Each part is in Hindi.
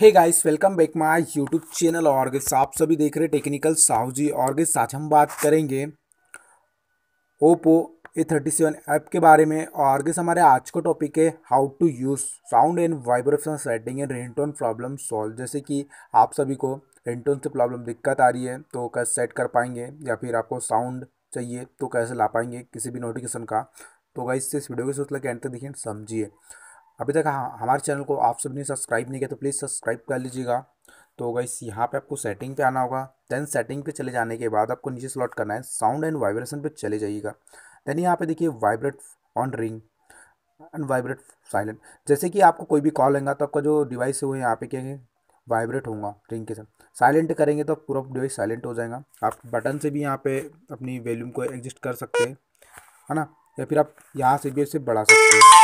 hey guys welcome back my YouTube channel ऑर्गिस आप सभी देख रहे टेक्निकल साहू जी ऑर्गिस आज हम बात करेंगे Oppo A thirty seven app के बारे में ऑर्गिस हमारे आज का टॉपिक है how to use sound and vibration setting and ringtone problem solve जैसे कि आप सभी को रिंगटोन से प्रॉब्लम दिक्कत आ रही है तो कैसे सेट कर पाएंगे या फिर आपको साउंड चाहिए तो कैसे ला पाएंगे किसी भी नोटिफिकेशन का तो गाइस इस वीडियो के सोच लगे एंड तक देखिए समझिए अभी तक हमारे चैनल को आप सबने सब्सक्राइब नहीं किया तो प्लीज़ सब्सक्राइब कर लीजिएगा तो इस यहाँ पे आपको सेटिंग पे आना होगा देन सेटिंग पे चले जाने के बाद आपको नीचे स्लॉट करना है साउंड एंड वाइब्रेशन पे चले जाइएगा देन यहाँ पे देखिए vibrate on ring and vibrate silent जैसे कि आपको कोई भी कॉल लेंगे तो आपका जो डिवाइस है वो यहाँ पे क्या है वाइब्रेट होगा रिंग के साथ साइलेंट करेंगे तो पूरा डिवाइस साइलेंट हो जाएगा आप बटन से भी यहाँ पर अपनी वैल्यूम को एडजस्ट कर सकते हैं है ना या फिर आप यहाँ से भी इसे बढ़ा सकते हैं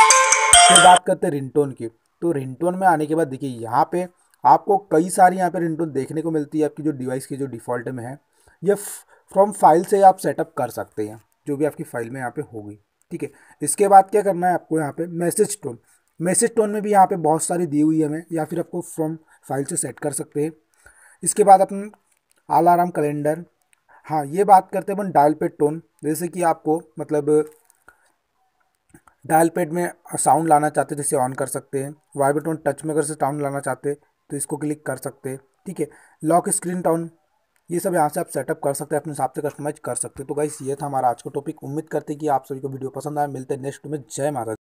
फिर बात करते हैं रिंगटोन की तो रिंगटोन में आने के बाद देखिए यहाँ पे आपको कई सारी यहाँ पे रिंगटोन देखने को मिलती है आपकी जो डिवाइस की जो डिफ़ॉल्ट में है ये फ्रॉम फाइल से आप सेटअप कर सकते हैं जो भी आपकी फाइल में यहाँ पे होगी ठीक है इसके बाद क्या करना है आपको यहाँ पे मैसेज टोन मैसेज टोन में भी यहाँ पे बहुत सारी दी हुई है हमें या फिर आपको फ्रॉम फाइल से सेट कर सकते हैं इसके बाद अपन अलार्म कैलेंडर हाँ ये बात करते हैं अपन डायल पे टोन जैसे कि आपको मतलब डायल पैड में साउंड लाना चाहते तो इसे ऑन कर सकते हैं वाइब्रेटोन टच में अगर से साउंड लाना चाहते तो इसको क्लिक कर सकते हैं ठीक है लॉक स्क्रीन टाउन ये सब यहाँ से आप सेटअप कर सकते हैं अपने हिसाब से कस्टमाइज कर सकते हैं तो गाइस ये था हमारा आज का टॉपिक उम्मीद करते हैं कि आप सभी को वीडियो पसंद आया मिलते हैं नेक्स्ट में जय महाराज